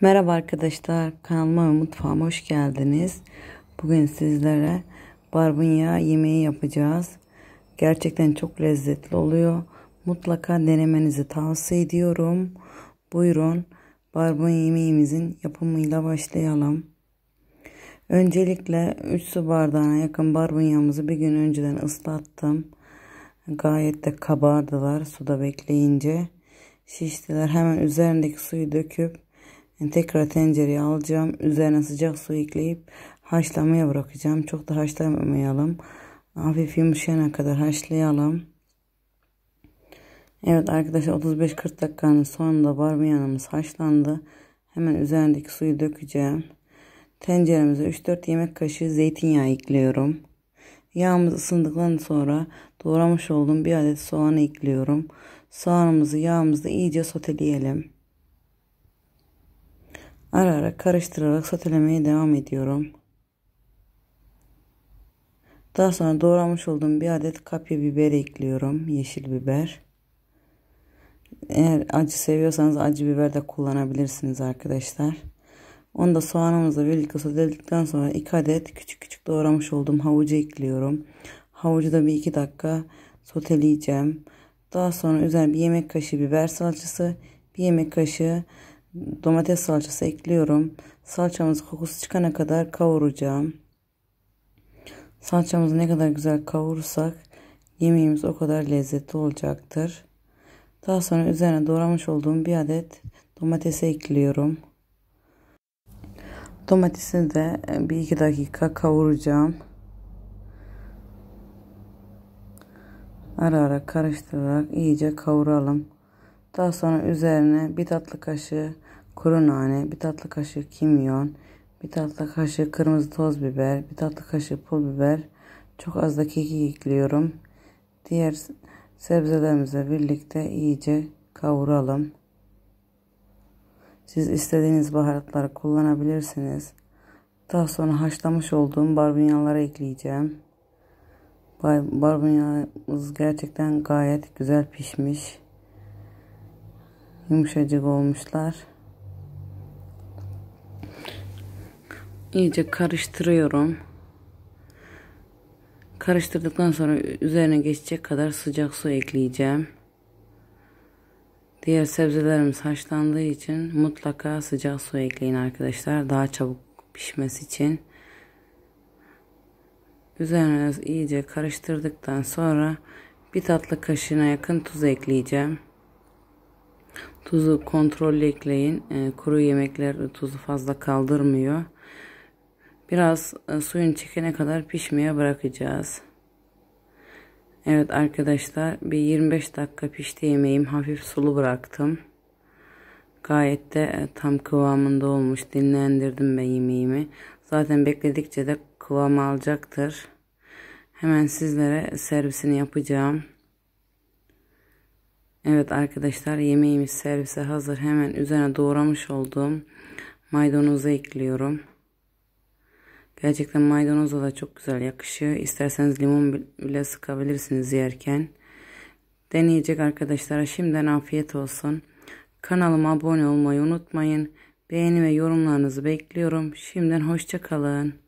Merhaba arkadaşlar kanalıma ve mutfağıma hoş geldiniz. Bugün sizlere barbunya yemeği yapacağız. Gerçekten çok lezzetli oluyor. Mutlaka denemenizi tavsiye ediyorum. Buyurun barbunya yemeğimizin yapımıyla başlayalım. Öncelikle 3 su bardağına yakın barbunyamızı bir gün önceden ıslattım. Gayet de kabardılar suda bekleyince. Şiştiler hemen üzerindeki suyu döküp Tekrar tencereye alacağım. Üzerine sıcak su ekleyip haşlamaya bırakacağım. Çok da haşlamayalım. Hafif yumuşayana kadar haşlayalım. Evet arkadaşlar 35-40 dakikanın sonunda barmiyanımız haşlandı. Hemen üzerindeki suyu dökeceğim. Tenceremize 3-4 yemek kaşığı zeytinyağı ekliyorum. Yağımız ısındıktan sonra doğramış olduğum bir adet soğanı ekliyorum. Soğanımızı yağımızda iyice soteleyelim. Ara ara karıştırarak sotelemeye devam ediyorum. Daha sonra doğramış olduğum bir adet kapya biber ekliyorum. Yeşil biber. Eğer acı seviyorsanız acı biber de kullanabilirsiniz arkadaşlar. Onu da soğanımızla birlikte soteledikten sonra 2 adet küçük küçük doğramış olduğum havucu ekliyorum. Havucu da bir 2 dakika soteleyeceğim. Daha sonra üzerine bir yemek kaşığı biber salçası, bir yemek kaşığı domates salçası ekliyorum. Salçamız kokusu çıkana kadar kavuracağım. Salçamızı ne kadar güzel kavurursak yemeğimiz o kadar lezzetli olacaktır. Daha sonra üzerine doğramış olduğum bir adet domatesi ekliyorum. Domatesi de e, bir iki dakika kavuracağım. Ara ara karıştırarak iyice kavuralım. Daha sonra üzerine bir tatlı kaşığı kuru nane, bir tatlı kaşığı kimyon, bir tatlı kaşığı kırmızı toz biber, bir tatlı kaşığı pul biber, çok az da kekik ekliyorum. Diğer sebzelerimize birlikte iyice kavuralım. Siz istediğiniz baharatları kullanabilirsiniz. Daha sonra haşlamış olduğum barbunyaları ekleyeceğim. Barbunyamız gerçekten gayet güzel pişmiş. Yumuşacık olmuşlar. İyice karıştırıyorum. Karıştırdıktan sonra üzerine geçecek kadar sıcak su ekleyeceğim. Diğer sebzelerimiz haşlandığı için mutlaka sıcak su ekleyin arkadaşlar. Daha çabuk pişmesi için. Üzerine iyice karıştırdıktan sonra bir tatlı kaşığına yakın tuz ekleyeceğim. Tuzu kontrollü ekleyin. Ee, kuru yemekler tuzu fazla kaldırmıyor. Biraz e, suyun çekene kadar pişmeye bırakacağız. Evet arkadaşlar bir 25 dakika pişti yemeğim. Hafif sulu bıraktım. Gayet de e, tam kıvamında olmuş. Dinlendirdim ben yemeğimi. Zaten bekledikçe de kıvam alacaktır. Hemen sizlere servisini yapacağım. Evet arkadaşlar yemeğimiz servise hazır. Hemen üzerine doğramış olduğum maydanozu ekliyorum. Gerçekten maydanoza da çok güzel yakışıyor. İsterseniz limon bile sıkabilirsiniz yerken. Deneyecek arkadaşlara şimdiden afiyet olsun. Kanalıma abone olmayı unutmayın. Beğeni ve yorumlarınızı bekliyorum. Şimdiden hoşçakalın.